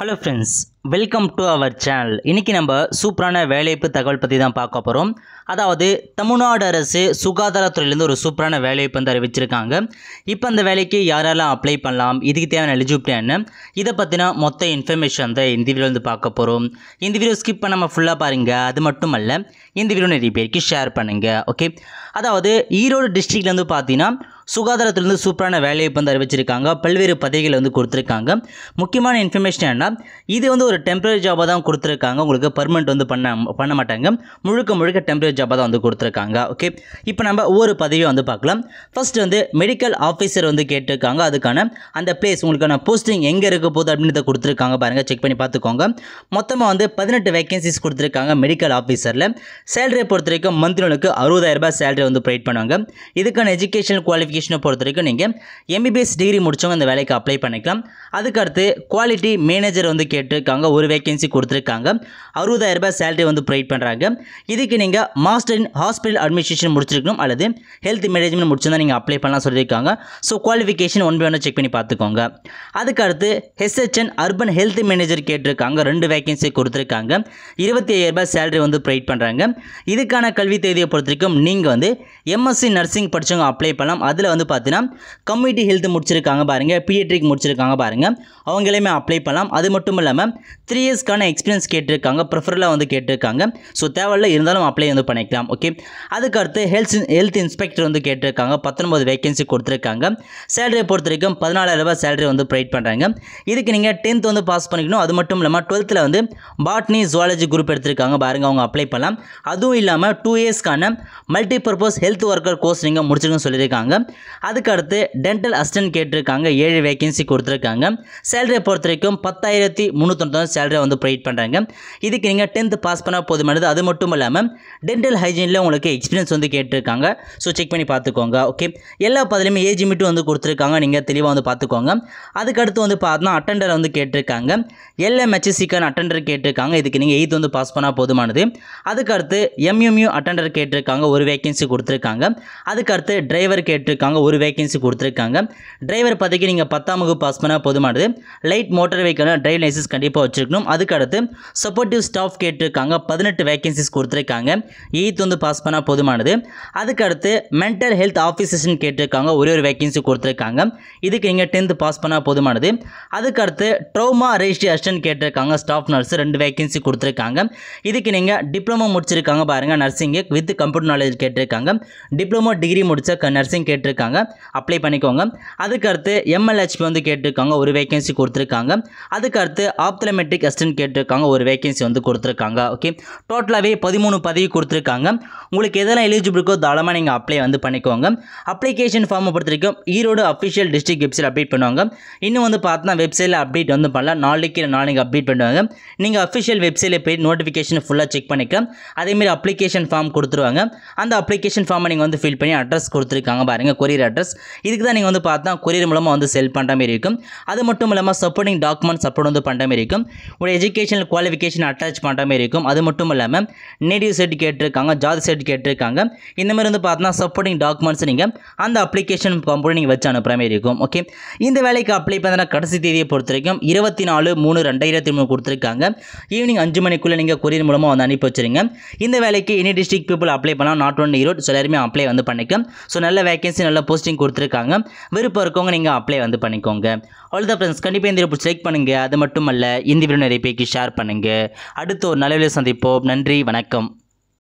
Hello friends, welcome to our channel இன்றைக்கி நம்ம சூப்பரான வேலைப்பு தகவல் பற்றி தான் பார்க்க போகிறோம் அதாவது தமிழ்நாடு அரசு சுகாதாரத்துறையிலேருந்து ஒரு சூப்பரான வேலைப்பு வந்து அறிவிச்சிருக்காங்க இப்போ அந்த வேலைக்கு யாரெல்லாம் அப்ளை பண்ணலாம் இதுக்கு தேவையான எலிஜிபிலிட்டி என்ன இதை பற்றினா மொத்த இன்ஃபர்மேஷன் தான் இந்த வீடியோ வந்து பார்க்க போகிறோம் இந்த வீடியோ ஸ்கிப் பண்ணாமல் ஃபுல்லாக பாருங்கள் அது மட்டும் அல்ல இந்த வீடியோ நிறைய பேருக்கு ஷேர் பண்ணுங்கள் ஓகே அதாவது ஈரோடு டிஸ்ட்ரிக்ட்லேருந்து பார்த்தீங்கன்னா சுகாதாரத்துலேருந்து சூப்பரான வேலைவாய்ப்பு வந்து அறிவிச்சிருக்காங்க பல்வேறு பதவிகளை வந்து கொடுத்துருக்காங்க முக்கியமான இன்ஃபர்மேஷன் என்ன இது வந்து ஒரு டெம்பரரி ஜாபாக தான் கொடுத்துருக்காங்க உங்களுக்கு பர்மனெண்ட் வந்து பண்ண பண்ண மாட்டாங்க முழுக்க முழுக்க டெம்பரரி ஜாபாக தான் வந்து கொடுத்துருக்காங்க ஓகே இப்போ நம்ம ஒவ்வொரு பதவியும் வந்து பார்க்கலாம் ஃபஸ்ட் வந்து மெடிக்கல் ஆஃபீஸர் வந்து கேட்டிருக்காங்க அதுக்கான அந்த பிளேஸ் உங்களுக்கான போஸ்டிங் எங்கே இருக்க போகுது அப்படின்றத கொடுத்துருக்காங்க பாருங்கள் செக் பண்ணி பார்த்துக்கோங்க மொத்தமாக வந்து பதினெட்டு வேகன்சிஸ் கொடுத்துருக்காங்க மெடிக்கல் ஆஃபீஸரில் சேலரியை பொறுத்த வரைக்கும் மந்த்லுக்கு அறுபதாயிரம் ரூபாய் சேலரி வந்து ப்ரொவைட் பண்ணுவாங்க இதுக்கான எஜுகேஷனல் குவாலிஃபிகேஷனை பொறுத்த வரைக்கும் நீங்கள் எம்பிபிஎஸ் டிகிரி முடிச்சவங்க அந்த வேலைக்கு அப்ளை பண்ணிக்கலாம் அதுக்கடுத்து குவாலிட்டி மேனேஜர் வந்து கேட்டிருக்காங்க கொடுத்துருக்காங்க ஒரு வேகன்சி கொடுத்துருக்காங்க அறுபதாயிரம் ரூபாய் சேலரி வந்து ப்ரொவைட் பண்ணுறாங்க இதுக்கு நீங்கள் மாஸ்டர் இன் ஹாஸ்பிட்டல் அட்மினிஸ்ட்ரேஷன் முடிச்சிருக்கணும் அல்லது ஹெல்த் மேனேஜ்மெண்ட் முடிச்சிருந்தால் நீங்கள் அப்ளை பண்ணலாம் சொல்லியிருக்காங்க so qualification one by one check பண்ணி பார்த்துக்கோங்க அதுக்கு அடுத்து அர்பன் ஹெல்த் மேனேஜர் கேட்டிருக்காங்க ரெண்டு வேகன்சி கொடுத்துருக்காங்க இருபத்தி ஐயாயிரம் ரூபாய் சேலரி வந்து ப்ரொவைட் பண்ணுறாங்க இதுக்கான கல்வி தேதியை பொறுத்திருக்கும் நீங்கள் வந்து எம்எஸ்சி நர்சிங் படித்தவங்க அப்ளை பண்ணலாம் அதில் வந்து பார்த்தீங்கன்னா கம்யூனிட்டி ஹெல்த் முடிச்சிருக்காங்க பாருங்கள் பிஎட்ரிக் முடிச்சிருக்காங்க பாருங்கள் அவங்களையுமே அப்ளை பண்ணலாம் அது மட்டும் இல்லாமல் த்ரீ இயர்ஸ்க்கான எக்ஸ்பீரியன்ஸ் கேட்டிருக்காங்க ப்ரிஃபரலாக வந்து கேட்டிருக்காங்க ஸோ தேவையில்ல இருந்தாலும் அப்ளை வந்து பண்ணிக்கலாம் ஓகே அதுக்கடுத்து ஹெல்த் ஹெல்த் இன்ஸ்பெக்டர் வந்து கேட்டிருக்காங்க பத்தொன்பது வேகன்சி கொடுத்துருக்காங்க சேலரியை பொறுத்த வரைக்கும் பதினாலாயிரரூபா சேலரி வந்து ப்ரொவைட் பண்ணுறாங்க இதுக்கு நீங்கள் டென்த் வந்து பாஸ் பண்ணிக்கணும் அது மட்டும் இல்லாமல் டுவெல்த்தில் வந்து பாட்னி ஜுவாலஜி குரூப் எடுத்திருக்காங்க பாருங்க அவங்க அப்ளை பண்ணலாம் அதுவும் இல்லாமல் டூ இயர்ஸ்க்கான multi purpose health worker course நீங்கள் முடிச்சுக்கணும் சொல்லியிருக்காங்க அதுக்கடுத்து டென்டல் அசிஸ்டன்ட் கேட்டிருக்காங்க ஏழு வேகன்சி கொடுத்துருக்காங்க சேலரியை பொறுத்த வரைக்கும் பத்தாயிரத்தி முந்நூற்றி தான் சேலரியாக வந்து ப்ரொவைட் பண்ணுறாங்க இதுக்கு நீங்கள் டென்த்து பாஸ் பண்ணால் போதுமானது அது மட்டும் இல்லாமல் டென்டல் ஹைஜீனில் உங்களுக்கு எக்ஸ்பீரியன்ஸ் வந்து கேட்டிருக்காங்க ஸோ செக் பண்ணி பார்த்துக்கோங்க ஓகே எல்லா பதிலுமே ஏஜ் மீட்டும் வந்து கொடுத்துருக்காங்க நீங்கள் தெளிவாக வந்து பார்த்துக்கோங்க அதுக்கடுத்து வந்து பார்த்தோன்னா அட்டெண்டர் வந்து கேட்டிருக்காங்க எல்லா மெச்சசிக்கான அட்டெண்டர் கேட்டிருக்காங்க இதுக்கு நீங்கள் எயித் வந்து பாஸ் பண்ணால் போதுமானது அதுக்கடுத்து எம்எம்யூ அட்டெண்டர் கேட்டிருக்காங்க ஒரு வேக்கன்சி கொடுத்துருக்காங்க அதுக்கடுத்து டிரைவர் கேட்டிருக்காங்க ஒரு வேக்கன்சி கொடுத்துருக்காங்க டிரைவர் பதவிக்கு நீங்கள் பத்தாம் வகுப்பு பாஸ் பண்ணால் போதுமானது light motor vehicle drive licence கண்டிப்பாக வச்சுருக்கணும் அதுக்கடுத்து சப்போர்ட்டிவ் ஸ்டாஃப் கேட்டிருக்காங்க பதினெட்டு வேகன்சிஸ் கொடுத்துருக்காங்க எயித் வந்து பாஸ் பண்ணால் போதுமானது அதுக்கடுத்து மென்டல் ஹெல்த் ஆஃபீஸர்ஸ்னு கேட்டிருக்காங்க ஒரே ஒரு வேகன்சி கொடுத்துருக்காங்க இதுக்கு நீங்கள் டென்த்து பாஸ் பண்ணால் போதுமானது அதுக்கடுத்து ட்ரோமா ரெஜிஸ்ட்ரி கேட்டிருக்காங்க ஸ்டாஃப் நர்ஸ் ரெண்டு வேகன்சி கொடுத்துருக்காங்க இதுக்கு நீங்கள் டிப்ளமோ முடிச்சிருக்காங்க பாருங்கள் நர்சிங்கு வித் கம்ப்யூட்டர் நாலேஜ் கேட்டிருக்காங்க டிப்ளமோ டிகிரி முடித்த நர்சிங் கேட்டிருக்காங்க அப்ளை பண்ணிக்கோங்க அதுக்கடுத்து எம்எல்ஹெச்பி வந்து கேட்டிருக்காங்க ஒரு வேகன்சி கொடுத்துருக்காங்க அதுக்கடுத்து ஆப்தலமெட் மெட்ரிக் அசிஸ்டன்ட் கேட்டிருக்காங்க ஒரு வேகன்சி வந்து கொடுத்துருக்காங்க ஓகே டோட்டலாகவே பதிமூணு பதவி கொடுத்துருக்காங்க உங்களுக்கு எதெல்லாம் எலிஜிபிள் இருக்கோ தாராளமாக நீங்கள் அப்ளை வந்து பண்ணிக்கோங்க அப்ளிகேஷன் ஃபார்மை பொறுத்த வரைக்கும் Erode official district website update பண்ணுவாங்க இன்னும் வந்து பார்த்தா வெப்சைட்டில் அப்டேட் வந்து பண்ணலாம் நாளைக்கு நாளைக்கு அப்டேட் பண்ணுவாங்க நீங்கள் அஃபிஷியல் வெப்சைட்டில் போய் நோட்டிஃபிகேஷன் ஃபுல்லாக செக் பண்ணிக்கலாம் அதேமாரி அப்ளிகேஷன் ஃபார்ம் கொடுத்துருவாங்க அந்த அப்ளிகேஷன் ஃபார்மை நீங்கள் வந்து ஃபில் பண்ணி அட்ரஸ் கொடுத்துருக்காங்க பாருங்கள் கொரியர் அட்ரஸ் இதுக்கு தான் நீங்கள் வந்து பார்த்தா கொரியர் மூலமாக வந்து செல் பண்ணுற மாதிரி இருக்கும் அது மட்டும் இல்லாமல் சப்போர்ட்டிங் டாக்குமெண்ட் சப்போர்ட் வந்து பண்ணுற மாதிரி இருக்கும் ஒரு எஜுகேஷனல் குவாலிஃபிகேஷன் அட்டாச் பண்ணுற மாதிரி இருக்கும் அது மட்டும் இல்லாமல் நேட்டிவ் செட் கேட்டிருக்காங்க ஜாதி செட் கேட்டிருக்காங்க இந்த மாதிரி வந்து பார்த்தீங்கன்னா சப்போர்ட்டிங் டாக்குமெண்ட்ஸ் நீங்கள் அந்த அப்ளிகேஷன் கம்பெனி நீங்கள் வச்சு அனுப்புகிற மாதிரி இருக்கும் ஓகே இந்த வேலைக்கு அப்ளை பண்ண கடைசி தேதியை பொறுத்த வரைக்கும் இருபத்தி நாலு மூணு ரெண்டாயிரத்தி மூணு கொடுத்துருக்காங்க ஈவினிங் அஞ்சு மணிக்குள்ளே நீங்கள் கொரியர் மூலமாக வந்து அனுப்பி வச்சுருங்க இந்த வேலைக்கு எனி டிஸ்ட்ரிக் பீப்புள் அப்ளை பண்ணலாம் நாட் ஒன் ஈரோடு ஸோ எல்லாருமே அப்ளை வந்து பண்ணிக்கும் ஸோ நல்ல வேகன்சி நல்ல போஸ்டிங் கொடுத்துருக்காங்க விருப்பம் இருக்கவங்க நீங்கள் அப்ளை வந்து பண்ணிக்கோங்க அவ்வளோதான் ஃப்ரெண்ட்ஸ் கண்டிப்பாக இந்த செக் பண்ணுங்கள் அது மட்டும் இல்லை இந்த வீடியோ நிறைய பேருக்கு ஷேர் பண்ணுங்கள் அடுத்த ஒரு நல்ல சந்திப்போம் நன்றி வணக்கம்